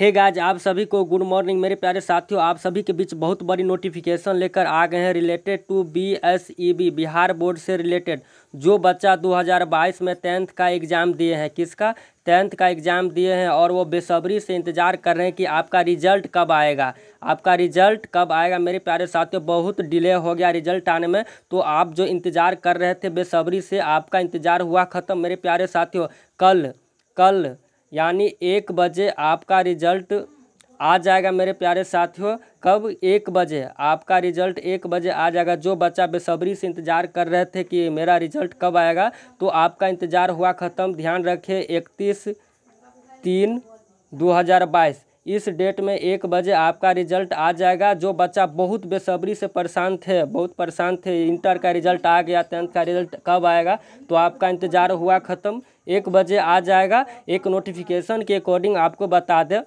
हे गाज आप सभी को गुड मॉर्निंग मेरे प्यारे साथियों आप सभी के बीच बहुत बड़ी नोटिफिकेशन लेकर आ गए हैं related to B S E B Bihar board से रिलेटेड जो बच्चा 2022 में टेंथ का एग्ज़ाम दिए हैं किसका टेंथ का एग्ज़ाम दिए हैं और वो बेसब्री से इंतज़ार कर रहे हैं कि आपका रिजल्ट कब आएगा आपका रिजल्ट कब आएगा मेरे प्यारे साथियों बहुत डिले हो गया रिजल्ट आने में तो आप जो इंतज़ार कर रहे थे बेसब्री से आपका इंतज़ार हुआ ख़त्म मेरे प्यारे साथियों कल कल यानी एक बजे आपका रिजल्ट आ जाएगा मेरे प्यारे साथियों कब एक बजे आपका रिजल्ट एक बजे आ जाएगा जो बच्चा बेसब्री से इंतज़ार कर रहे थे कि मेरा रिजल्ट कब आएगा तो आपका इंतज़ार हुआ ख़त्म ध्यान रखें इकतीस तीन 2022 इस डेट में एक बजे आपका रिजल्ट आ जाएगा जो बच्चा बहुत बेसब्री से परेशान थे बहुत परेशान थे इंटर का रिजल्ट आ गया टेंथ का रिजल्ट कब आएगा तो आपका इंतज़ार हुआ ख़त्म एक बजे आ जाएगा एक नोटिफिकेशन के अकॉर्डिंग आपको बता दें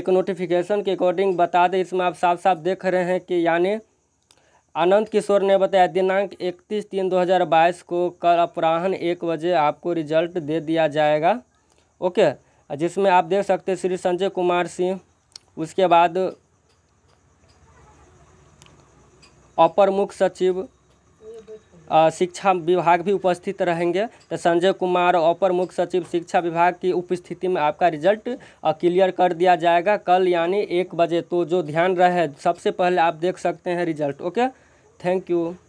एक नोटिफिकेशन के अकॉर्डिंग बता दें इसमें आप साफ साफ देख रहे हैं कि यानी अनंत किशोर ने बताया दिनांक इकतीस तीन बाईस को कल अपराहन एक बजे आपको रिजल्ट दे दिया जाएगा ओके जिसमें आप देख सकते हैं श्री संजय कुमार सिंह उसके बाद अपर मुख्य सचिव शिक्षा विभाग भी उपस्थित रहेंगे तो संजय कुमार अपर मुख्य सचिव शिक्षा विभाग की उपस्थिति में आपका रिजल्ट क्लियर कर दिया जाएगा कल यानी एक बजे तो जो ध्यान रहे सबसे पहले आप देख सकते हैं रिजल्ट ओके थैंक यू